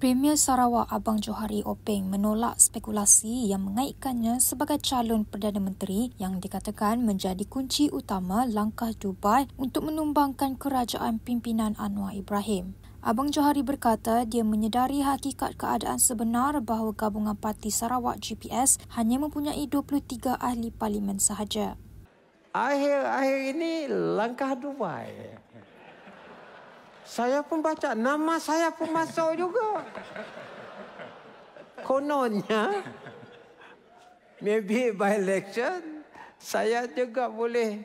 Premier Sarawak Abang Johari Openg menolak spekulasi yang mengaitkannya sebagai calon Perdana Menteri yang dikatakan menjadi kunci utama langkah Dubai untuk menumbangkan kerajaan pimpinan Anwar Ibrahim. Abang Johari berkata dia menyedari hakikat keadaan sebenar bahawa gabungan parti Sarawak GPS hanya mempunyai 23 ahli parlimen sahaja. Akhir-akhir ini langkah Dubai. Saya pun baca nama saya pun masuk juga. Kononnya maybe by election saya juga boleh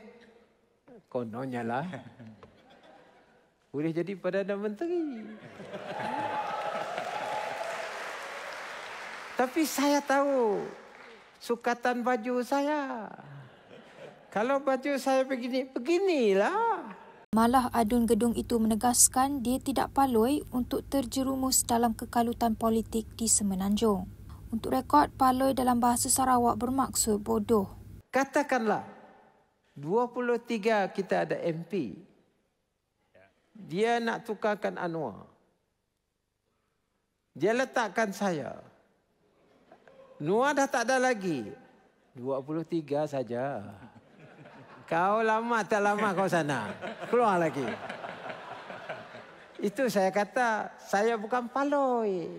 kononnya lah boleh jadi Perdana Menteri. Tapi saya tahu sukatan baju saya. Kalau baju saya begini, beginilah. Malah adun gedung itu menegaskan dia tidak paloi untuk terjerumus dalam kekalutan politik di Semenanjung. Untuk rekod, paloi dalam bahasa Sarawak bermaksud bodoh. Katakanlah, 23 kita ada MP. Dia nak tukarkan Anwar. Dia letakkan saya. Nuar dah tak ada lagi. 23 saja. Kau lama tak lama kau sana. Keluar lagi. Itu saya kata, saya bukan paloi.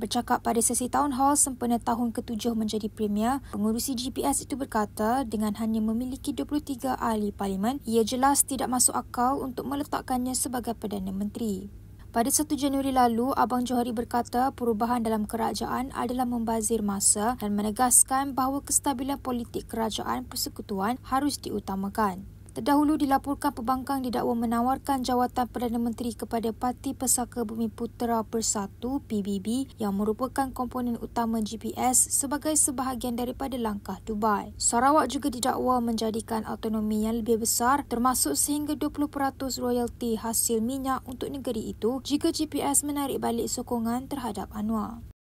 Bercakap pada sesi Town Hall sempena tahun ketujuh menjadi premier, pengurusi GPS itu berkata dengan hanya memiliki 23 ahli parlimen, ia jelas tidak masuk akal untuk meletakkannya sebagai Perdana Menteri. Pada 1 Januari lalu, Abang Johari berkata perubahan dalam kerajaan adalah membazir masa dan menegaskan bahawa kestabilan politik kerajaan persekutuan harus diutamakan. Terdahulu dilaporkan pembangkang didakwa menawarkan jawatan Perdana Menteri kepada Parti Pesaka Bumi Putera Bersatu PBB yang merupakan komponen utama GPS sebagai sebahagian daripada langkah Dubai. Sarawak juga didakwa menjadikan autonomi yang lebih besar termasuk sehingga 20% royalti hasil minyak untuk negeri itu jika GPS menarik balik sokongan terhadap Anwar.